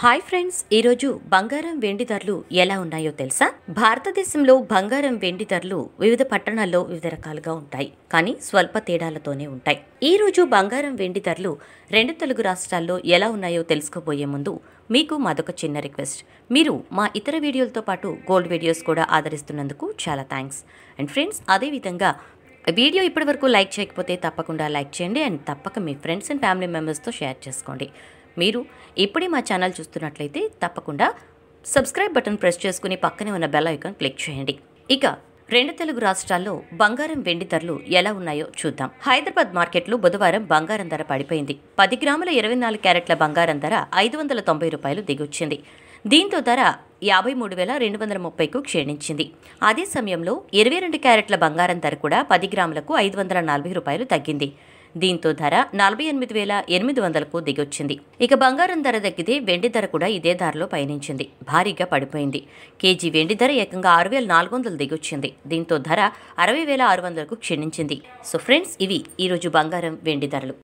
hi friends ఈరోజు బంగారం వెండి ధరలు ఎలా ఉన్నాయో తెలుసా భారతదేశంలో బంగారం వెండి ధరలు వివిధ పట్టణాల్లో వివిధ రకాలుగా ఉంటాయి కానీ స్వల్ప తేడాలతోనే ఉంటాయి ఈరోజు బంగారం వెండి ధరలు రెండు తెలుగు రాష్ట్రాల్లో ఎలా ఉన్నాయో తెలుసుకోబోయే ముందు మీకు మాదొక చిన్న రిక్వెస్ట్ మీరు మా ఇతర వీడియోలతో పాటు గోల్డ్ వీడియోస్ కూడా ఆదరిస్తున్నందుకు చాలా థ్యాంక్స్ అండ్ ఫ్రెండ్స్ అదేవిధంగా వీడియో ఇప్పటివరకు లైక్ చేయకపోతే తప్పకుండా లైక్ చేయండి అండ్ తప్పక మీ ఫ్రెండ్స్ అండ్ ఫ్యామిలీ మెంబర్స్తో షేర్ చేసుకోండి మీరు ఇప్పుడే మా ఛానల్ చూస్తున్నట్లయితే తప్పకుండా సబ్స్క్రైబ్ బటన్ ప్రెస్ చేసుకుని పక్కనే ఉన్న బెల్ ఐకాన్ క్లిక్ చేయండి ఇక రెండు తెలుగు రాష్ట్రాల్లో బంగారం వెండి ధరలు ఎలా ఉన్నాయో చూద్దాం హైదరాబాద్ మార్కెట్లో బుధవారం బంగారం ధర పడిపోయింది పది గ్రాముల ఇరవై నాలుగు క్యారెట్ల బంగారం ధర ఐదు వందల తొంభై రూపాయలు దిగొచ్చింది దీంతో ధర యాభై మూడు వేల రెండు వందల ముప్పైకు క్షీణించింది అదే సమయంలో ఇరవై రెండు క్యారెట్ల బంగారం ధర కూడా పది గ్రాములకు ఐదు వందల నలభై రూపాయలు తగ్గింది దీంతో ధర నలభై ఎనిమిది వేల ఎనిమిది వందలకు దిగొచ్చింది ఇక బంగారం ధర తగ్గితే వెండి ధర కూడా ఇదే ధరలో పయనించింది భారీగా పడిపోయింది కేజీ వెండి ధర ఏకంగా ఆరు వేల నాలుగు వందలు దిగొచ్చింది దీంతో ధర అరవై వేల ఆరు వందలకు క్షీణించింది సో ఫ్రెండ్స్ ఇవి ఈరోజు బంగారం వెండి ధరలు